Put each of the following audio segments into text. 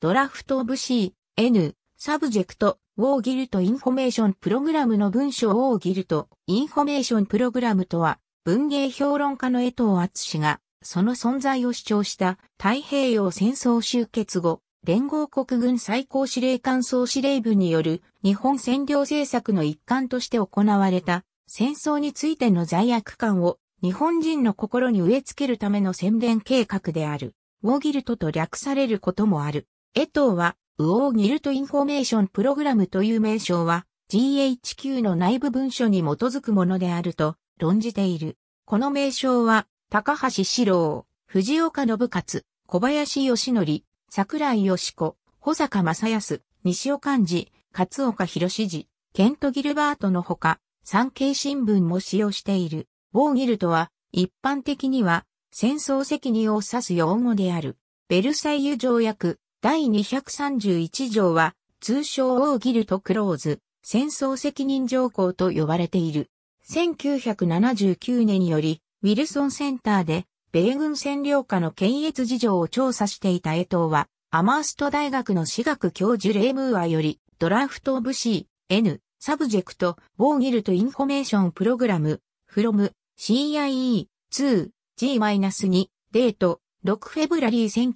ドラフトオブ C、N、サブジェクト、ウォーギルトインフォメーションプログラムの文章ウォーギルトインフォメーションプログラムとは、文芸評論家の江藤厚氏が、その存在を主張した太平洋戦争終結後、連合国軍最高司令官総司令部による日本占領政策の一環として行われた戦争についての罪悪感を日本人の心に植え付けるための宣伝計画である。ウォギルトと略されることもある。江藤は、ウォーギルトインフォメーションプログラムという名称は、GHQ の内部文書に基づくものであると論じている。この名称は、高橋史郎、藤岡信勝、小林義則、桜井義子、保坂正康、西尾幹事、勝岡博史ケント・ギルバートのほか、産経新聞も使用している。ウォーギルトは、一般的には、戦争責任を指す用語である。ベルサイユ条約、第231条は、通称オーギルト・クローズ、戦争責任条項と呼ばれている。1979年により、ウィルソンセンターで、米軍占領下の検閲事情を調査していた江藤は、アマースト大学の私学教授レイムーアより、ドラフト・オブシー、N、サブジェクト、オーギルト・インフォメーション・プログラム、フロム、CIE、2、G-2、デート、6フェブラリー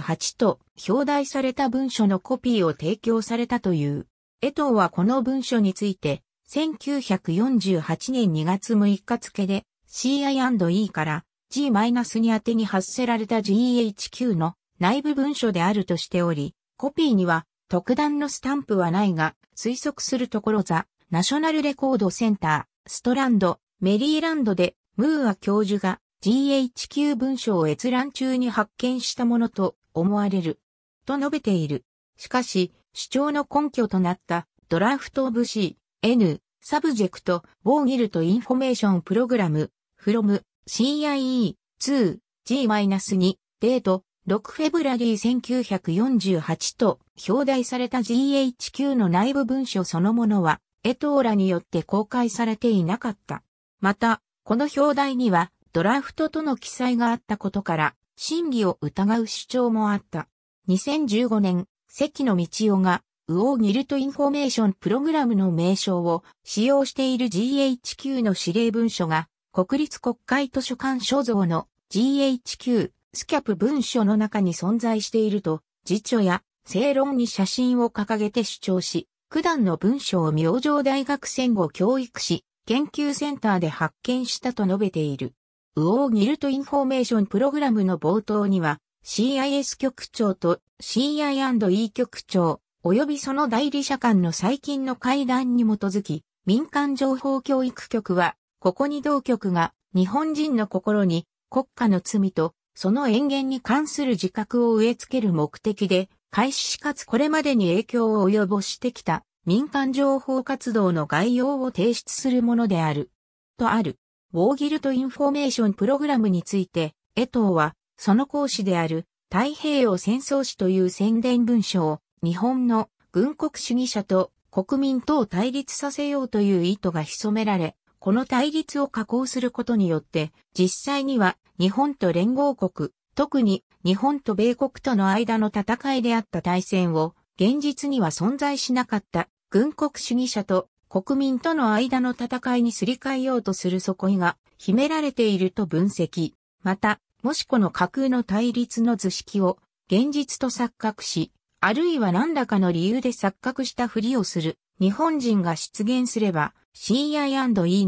1948と表題された文書のコピーを提供されたという。江藤はこの文書について、1948年2月6日付で CI&E から G- に宛てに発せられた GHQ の内部文書であるとしており、コピーには特段のスタンプはないが、推測するところザ、ナショナルレコードセンター、ストランド、メリーランドで、ムーア教授が GHQ 文書を閲覧中に発見したものと思われる。と述べている。しかし、主張の根拠となったドラフトオブ C、N、サブジェクト、ボーギルトインフォメーションプログラム、フロム、CIE 2 G-2 デート6フェブラリー1948と表題された GHQ の内部文書そのものは、エトーラによって公開されていなかった。また、この表題には、ドラフトとの記載があったことから、審議を疑う主張もあった。2015年、関野道夫が、ウオーギルトインフォメーションプログラムの名称を使用している GHQ の指令文書が、国立国会図書館所蔵の GHQ スキャプ文書の中に存在していると、辞書や正論に写真を掲げて主張し、九段の文書を明星大学戦後教育し、研究センターで発見したと述べている。ウオーギルトインフォーメーションプログラムの冒頭には CIS 局長と CI&E 局長及びその代理者間の最近の会談に基づき民間情報教育局はここに同局が日本人の心に国家の罪とその延言に関する自覚を植え付ける目的で開始しかつこれまでに影響を及ぼしてきた民間情報活動の概要を提出するものである。とある。ウォーギルトインフォメーションプログラムについて、江藤は、その講師である、太平洋戦争史という宣伝文書を、日本の軍国主義者と国民とを対立させようという意図が潜められ、この対立を加工することによって、実際には日本と連合国、特に日本と米国との間の戦いであった対戦を、現実には存在しなかった軍国主義者と国民との間の戦いにすり替えようとする底意が秘められていると分析。また、もしこの架空の対立の図式を現実と錯覚し、あるいは何らかの理由で錯覚したふりをする日本人が出現すれば CI&E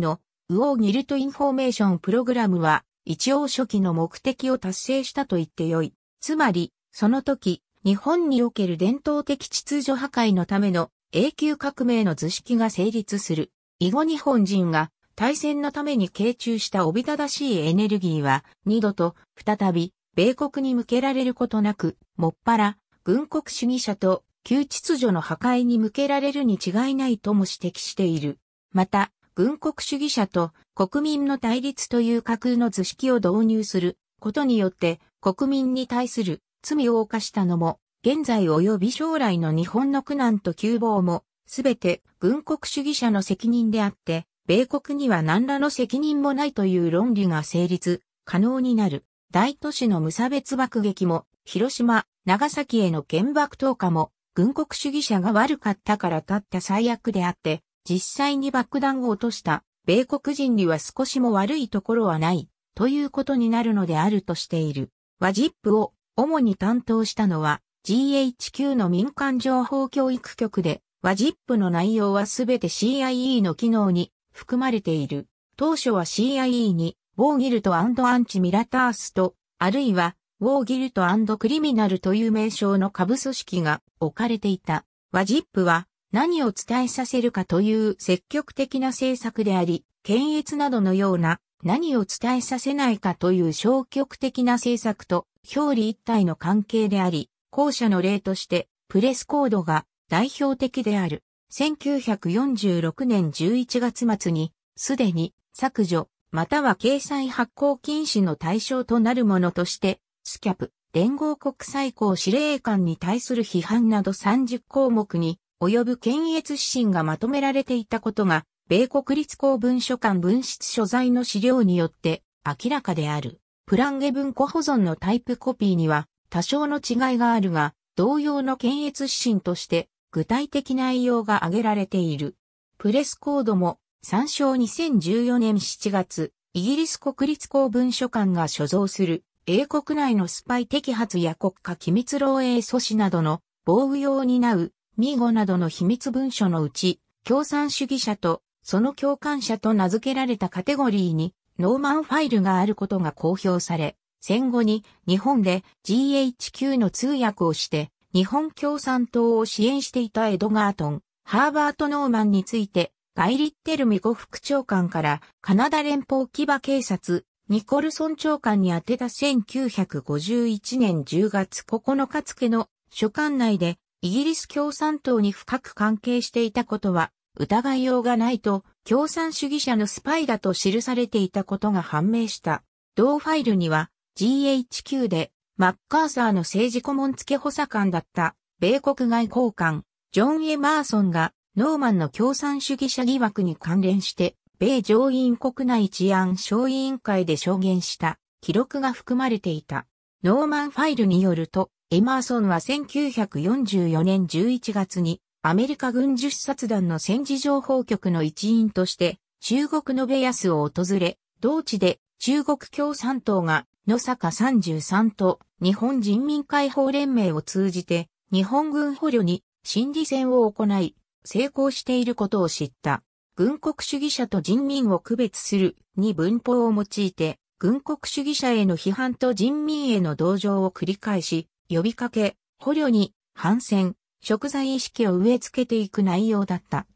のウォーギルトインフォメーションプログラムは一応初期の目的を達成したと言ってよい。つまり、その時、日本における伝統的秩序破壊のための永久革命の図式が成立する。以後日本人が大戦のために傾注したおびただしいエネルギーは二度と再び米国に向けられることなく、もっぱら軍国主義者と旧秩序の破壊に向けられるに違いないとも指摘している。また、軍国主義者と国民の対立という架空の図式を導入することによって国民に対する罪を犯したのも現在及び将来の日本の苦難と窮乏も、すべて軍国主義者の責任であって、米国には何らの責任もないという論理が成立、可能になる。大都市の無差別爆撃も、広島、長崎への原爆投下も、軍国主義者が悪かったからたった最悪であって、実際に爆弾を落とした米国人には少しも悪いところはない、ということになるのであるとしている。ワジップを主に担当したのは、GHQ の民間情報教育局で、WAZIP の内容はすべて CIE の機能に含まれている。当初は CIE に、ウォーギルトアンチミラタースト、あるいは、ウォーギルトクリミナルという名称の下部組織が置かれていた。WAZIP は、何を伝えさせるかという積極的な政策であり、検閲などのような何を伝えさせないかという消極的な政策と表裏一体の関係であり、後者の例として、プレスコードが代表的である。1946年11月末に、すでに削除、または掲載発行禁止の対象となるものとして、スキャプ、連合国最高司令官に対する批判など30項目に及ぶ検閲指針がまとめられていたことが、米国立公文書館文室所在の資料によって明らかである。プランゲ文庫保存のタイプコピーには、多少の違いがあるが、同様の検閲指針として具体的内容が挙げられている。プレスコードも参照2014年7月、イギリス国立公文書館が所蔵する英国内のスパイ摘発や国家機密漏洩阻止などの防御用を担うミーゴなどの秘密文書のうち、共産主義者とその共感者と名付けられたカテゴリーにノーマンファイルがあることが公表され、戦後に日本で GHQ の通訳をして日本共産党を支援していたエドガートン、ハーバート・ノーマンについてガイリッテルミコ副長官からカナダ連邦騎馬警察、ニコルソン長官に宛てた1951年10月9日付の書簡内でイギリス共産党に深く関係していたことは疑いようがないと共産主義者のスパイだと記されていたことが判明した。同ファイルには GHQ でマッカーサーの政治顧問付補佐官だった米国外交官ジョン・エマーソンがノーマンの共産主義者疑惑に関連して米上院国内治安小委員会で証言した記録が含まれていた。ノーマンファイルによると、エマーソンは1944年11月にアメリカ軍1殺団の戦時情報局の一員として中国のベヤスを訪れ、同地で中国共産党が野坂33と日本人民解放連盟を通じて日本軍捕虜に心理戦を行い、成功していることを知った。軍国主義者と人民を区別するに文法を用いて、軍国主義者への批判と人民への同情を繰り返し、呼びかけ、捕虜に反戦、食材意識を植え付けていく内容だった。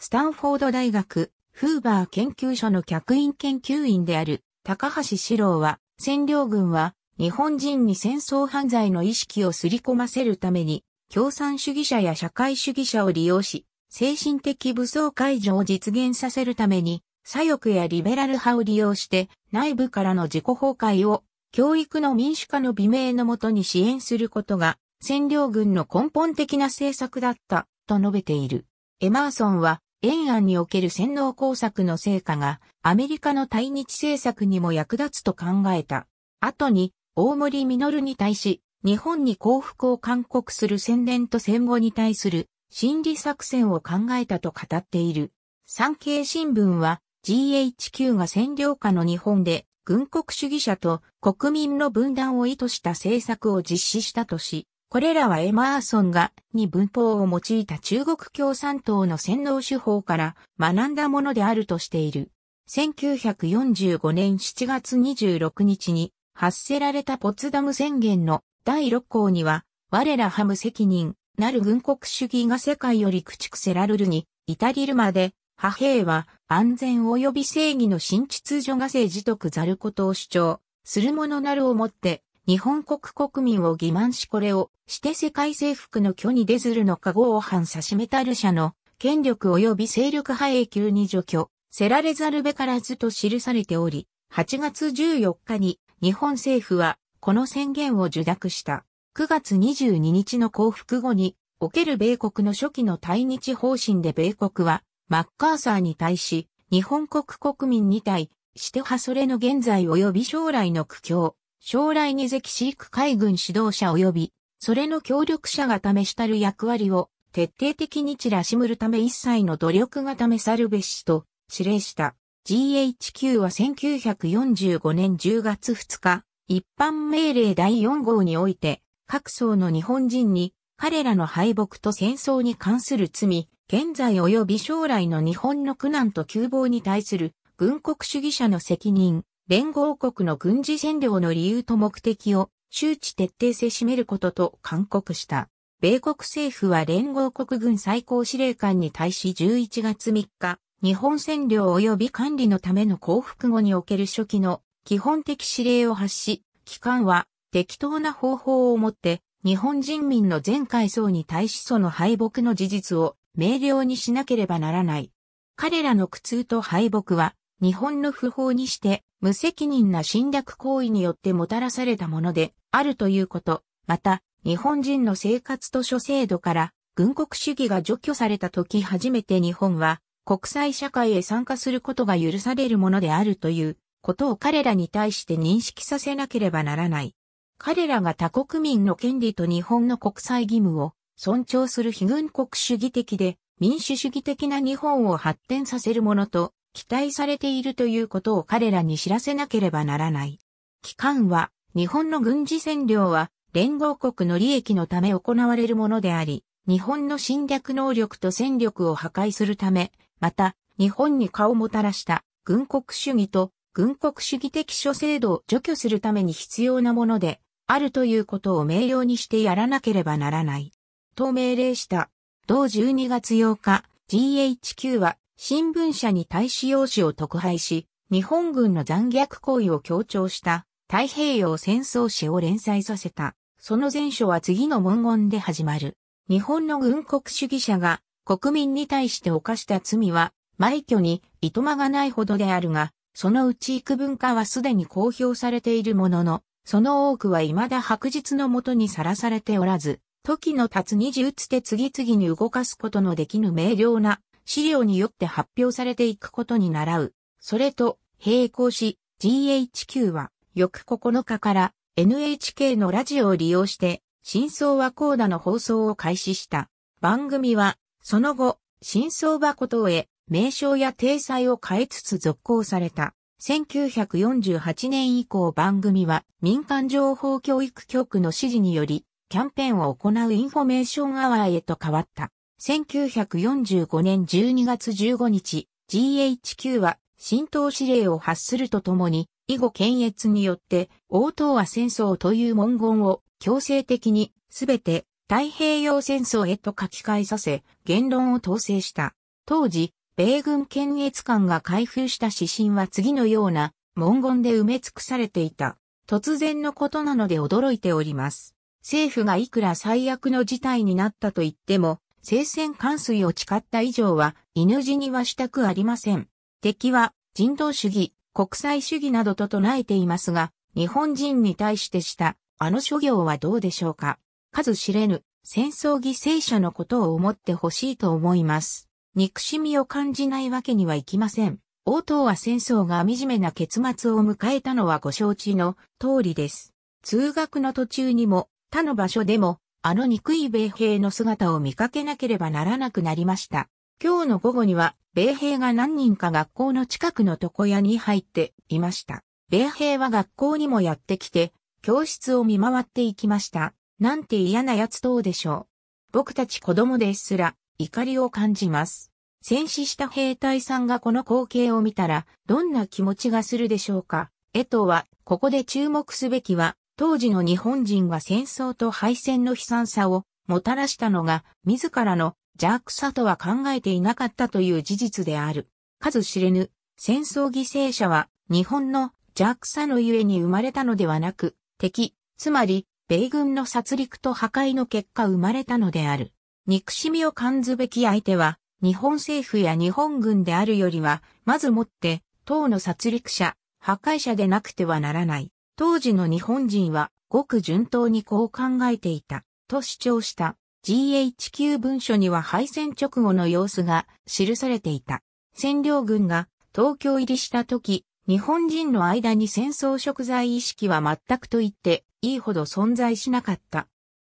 スタンフォード大学、フーバー研究所の客員研究員である高橋史郎は、占領軍は日本人に戦争犯罪の意識をすり込ませるために共産主義者や社会主義者を利用し、精神的武装解除を実現させるために、左翼やリベラル派を利用して内部からの自己崩壊を教育の民主化の美名のもとに支援することが占領軍の根本的な政策だったと述べている。エマーソンは延安における洗脳工作の成果がアメリカの対日政策にも役立つと考えた。後に大森実に対し日本に降伏を勧告する宣伝と戦後に対する心理作戦を考えたと語っている。産経新聞は GHQ が占領下の日本で軍国主義者と国民の分断を意図した政策を実施したとし、これらはエマーソンがに文法を用いた中国共産党の洗脳手法から学んだものであるとしている。1945年7月26日に発せられたポツダム宣言の第6項には、我らハム責任なる軍国主義が世界より駆逐せらるるに至りるまで、派兵は安全及び正義の新秩序が政治とくざることを主張するものなるをもって日本国国民を欺瞞しこれをして世界征服の虚に出ずるのか護を反差しめたル者の権力及び勢力派永久に除去、せられざるべからずと記されており、8月14日に日本政府はこの宣言を受諾した。9月22日の降伏後に、おける米国の初期の対日方針で米国は、マッカーサーに対し、日本国国民に対してはそれの現在及び将来の苦境、将来に関シーク海軍指導者及び、それの協力者が試したる役割を、徹底的に散らしむるため一切の努力が試さるべしと指令した。GHQ は1945年10月2日、一般命令第4号において、各層の日本人に、彼らの敗北と戦争に関する罪、現在及び将来の日本の苦難と窮乏に対する軍国主義者の責任、連合国の軍事占領の理由と目的を周知徹底せしめることと勧告した。米国政府は連合国軍最高司令官に対し11月3日、日本占領及び管理のための降伏後における初期の基本的指令を発し、機関は適当な方法をもって日本人民の全階層に対しその敗北の事実を明瞭にしなければならない。彼らの苦痛と敗北は日本の不法にして、無責任な侵略行為によってもたらされたものであるということ。また、日本人の生活と諸制度から軍国主義が除去された時初めて日本は国際社会へ参加することが許されるものであるということを彼らに対して認識させなければならない。彼らが他国民の権利と日本の国際義務を尊重する非軍国主義的で民主主義的な日本を発展させるものと期待されているということを彼らに知らせなければならない。期間は、日本の軍事占領は、連合国の利益のため行われるものであり、日本の侵略能力と戦力を破壊するため、また、日本に顔をもたらした軍国主義と軍国主義的諸制度を除去するために必要なもので、あるということを明瞭にしてやらなければならない。と命令した。同12月8日、GHQ は新聞社に対し用紙を特配し、日本軍の残虐行為を強調した太平洋戦争史を連載させた。その前書は次の文言で始まる。日本の軍国主義者が国民に対して犯した罪は、埋挙に糸間がないほどであるが、そのうち幾分かはすでに公表されているものの、その多くは未だ白日のもとにさらされておらず、時の経つ二次打つて次々に動かすことのできぬ明瞭な資料によって発表されていくことに倣う。それと並行し GHQ は翌9日から NHK のラジオを利用して真相はコーダの放送を開始した。番組はその後真相はことへ名称や体裁を変えつつ続行された。1948年以降番組は民間情報教育局の指示によりキャンペーンを行うインフォメーションアワーへと変わった。1945年12月15日、GHQ は浸透指令を発するとともに、以後検閲によって、応答は戦争という文言を強制的に、すべて太平洋戦争へと書き換えさせ、言論を統制した。当時、米軍検閲官が開封した指針は次のような文言で埋め尽くされていた。突然のことなので驚いております。政府がいくら最悪の事態になったと言っても、聖戦関水を誓った以上は、犬死にはしたくありません。敵は、人道主義、国際主義などと唱えていますが、日本人に対してした、あの諸行はどうでしょうか。数知れぬ、戦争犠牲者のことを思ってほしいと思います。憎しみを感じないわけにはいきません。応答は戦争が惨めな結末を迎えたのはご承知の通りです。通学の途中にも他の場所でもあの憎い米兵の姿を見かけなければならなくなりました。今日の午後には、米兵が何人か学校の近くの床屋に入っていました。米兵は学校にもやってきて、教室を見回っていきました。なんて嫌な奴どうでしょう。僕たち子供ですら、怒りを感じます。戦死した兵隊さんがこの光景を見たら、どんな気持ちがするでしょうか。江藤は、ここで注目すべきは、当時の日本人は戦争と敗戦の悲惨さをもたらしたのが自らの邪悪さとは考えていなかったという事実である。数知れぬ戦争犠牲者は日本の邪悪さのゆえに生まれたのではなく敵、つまり米軍の殺戮と破壊の結果生まれたのである。憎しみを感ずべき相手は日本政府や日本軍であるよりはまずもって党の殺戮者、破壊者でなくてはならない。当時の日本人はごく順当にこう考えていたと主張した GHQ 文書には敗戦直後の様子が記されていた。占領軍が東京入りした時、日本人の間に戦争食材意識は全くと言っていいほど存在しなかった。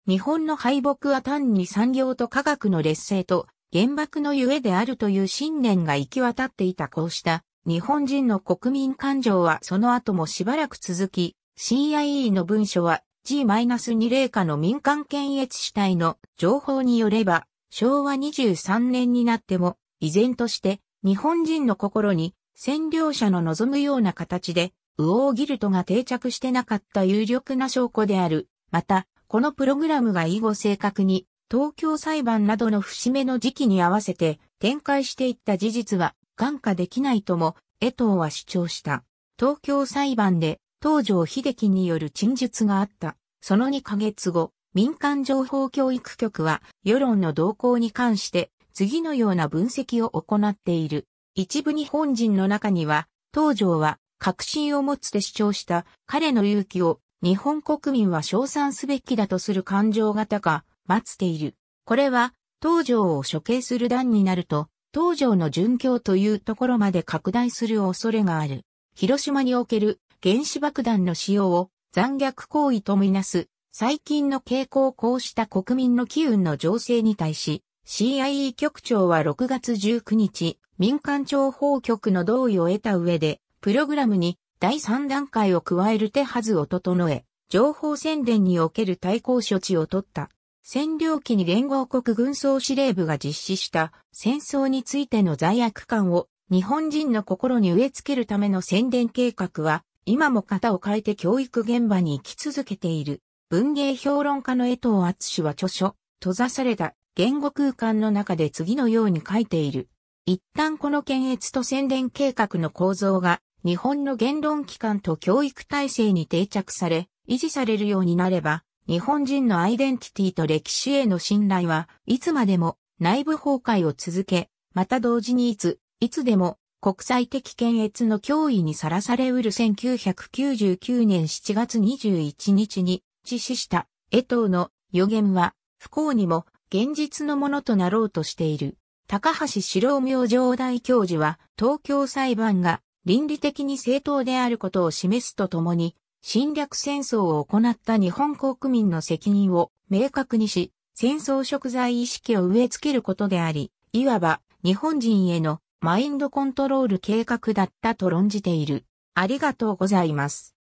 日本の敗北は単に産業と科学の劣勢と原爆のゆえであるという信念が行き渡っていたこうした日本人の国民感情はその後もしばらく続き、c i e の文書は G-2 例下の民間検閲主体の情報によれば、昭和23年になっても、依然として日本人の心に占領者の望むような形で、ウオーギルトが定着してなかった有力な証拠である。また、このプログラムが以後正確に、東京裁判などの節目の時期に合わせて展開していった事実は、眼下できないとも、江藤は主張した。東京裁判で東条秀樹による陳述があった。その2ヶ月後、民間情報教育局は世論の動向に関して次のような分析を行っている。一部日本人の中には、東条は確信を持つて主張した彼の勇気を日本国民は称賛すべきだとする感情がか、待つている。これは、東条を処刑する段になると、東条の殉教というところまで拡大する恐れがある。広島における原子爆弾の使用を残虐行為とみなす、最近の傾向をこうした国民の機運の情勢に対し、c i e 局長は6月19日、民間情報局の同意を得た上で、プログラムに第3段階を加える手はずを整え、情報宣伝における対抗処置を取った。占領期に連合国軍総司令部が実施した戦争についての罪悪感を日本人の心に植え付けるための宣伝計画は今も型を変えて教育現場に生き続けている、文芸評論家の江藤厚氏は著書、閉ざされた言語空間の中で次のように書いている。一旦この検閲と宣伝計画の構造が日本の言論機関と教育体制に定着され、維持されるようになれば、日本人のアイデンティティと歴史への信頼はいつまでも内部崩壊を続け、また同時にいつ、いつでも国際的検閲の脅威にさらされうる1999年7月21日に実施した江藤の予言は不幸にも現実のものとなろうとしている。高橋四郎明上大教授は東京裁判が倫理的に正当であることを示すとともに侵略戦争を行った日本国民の責任を明確にし戦争食材意識を植え付けることであり、いわば日本人へのマインドコントロール計画だったと論じている。ありがとうございます。